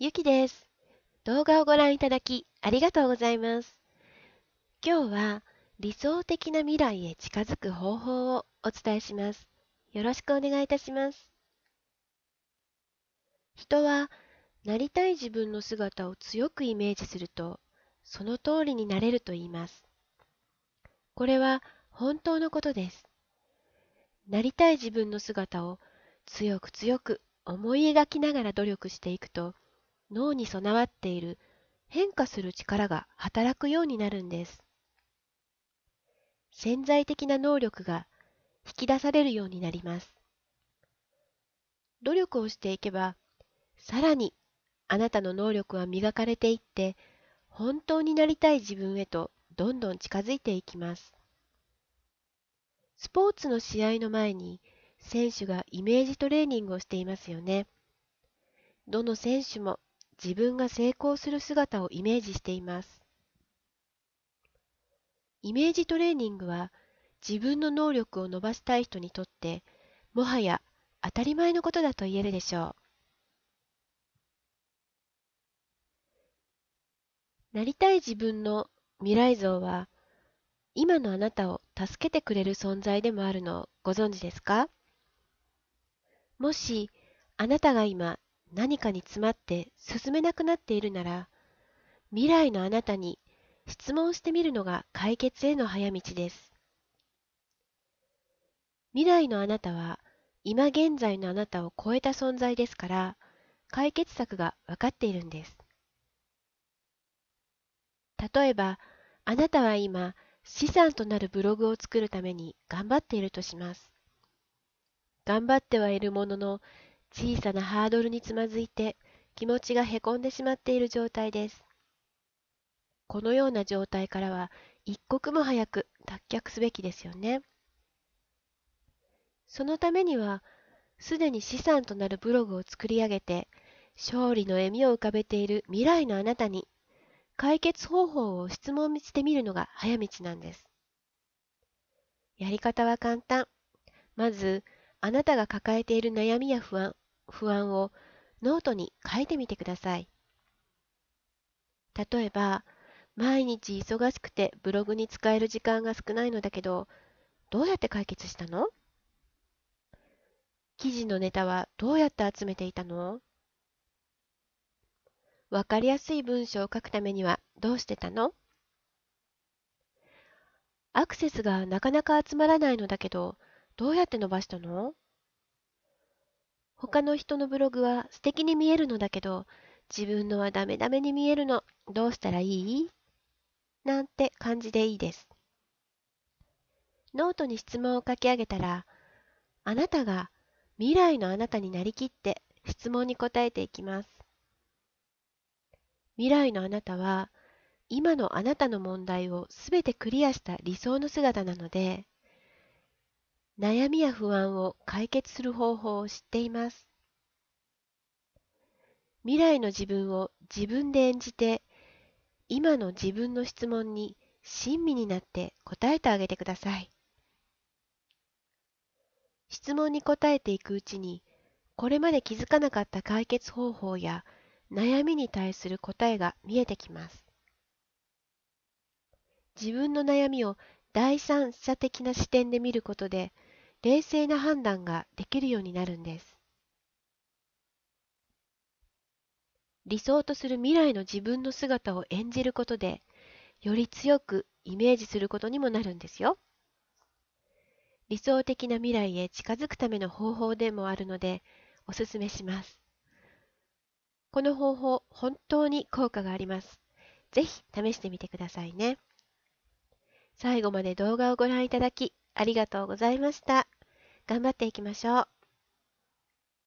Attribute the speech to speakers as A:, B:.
A: ゆきです。動画をご覧いただきありがとうございます。今日は理想的な未来へ近づく方法をお伝えします。よろしくお願いいたします。人はなりたい自分の姿を強くイメージするとその通りになれると言います。これは本当のことです。なりたい自分の姿を強く強く思い描きながら努力していくと脳に備わっている変化する力が働くようになるんです。潜在的な能力が引き出されるようになります。努力をしていけば、さらにあなたの能力は磨かれていって、本当になりたい自分へとどんどん近づいていきます。スポーツの試合の前に選手がイメージトレーニングをしていますよね。どの選手も自分が成功する姿をイメージしています。イメージトレーニングは自分の能力を伸ばしたい人にとってもはや当たり前のことだと言えるでしょう。なりたい自分の未来像は今のあなたを助けてくれる存在でもあるのをご存知ですかもしあなたが今何かに詰まって進めなくなっているなら、未来のあなたに質問してみるのが解決への早道です。未来のあなたは今現在のあなたを超えた存在ですから解決策が分かっているんです。例えばあなたは今資産となるブログを作るために頑張っているとします。頑張ってはいるものの小さなハードルにつまずいて気持ちがへこんでしまっている状態です。このような状態からは一刻も早く脱却すべきですよね。そのためにはすでに資産となるブログを作り上げて勝利の笑みを浮かべている未来のあなたに解決方法を質問してみるのが早道なんです。やり方は簡単。まず、あなたが抱えている悩みや不安、不安をノートに書いてみてください。例えば、毎日忙しくてブログに使える時間が少ないのだけど、どうやって解決したの記事のネタはどうやって集めていたのわかりやすい文章を書くためにはどうしてたのアクセスがなかなか集まらないのだけど、どうやって伸ばしたの他の人のブログは素敵に見えるのだけど、自分のはダメダメに見えるの。どうしたらいいなんて感じでいいです。ノートに質問を書き上げたら、あなたが未来のあなたになりきって質問に答えていきます。未来のあなたは、今のあなたの問題をすべてクリアした理想の姿なので、悩みや不安を解決する方法を知っています。未来の自分を自分で演じて、今の自分の質問に親身になって答えてあげてください。質問に答えていくうちに、これまで気づかなかった解決方法や悩みに対する答えが見えてきます。自分の悩みを第三者的な視点で見ることで冷静な判断ができるようになるんです。理想とする未来の自分の姿を演じることで、より強くイメージすることにもなるんですよ。理想的な未来へ近づくための方法でもあるので、おすすめします。この方法、本当に効果があります。ぜひ試してみてくださいね。最後まで動画をご覧いただき、ありがとうございました。頑張っていきましょう。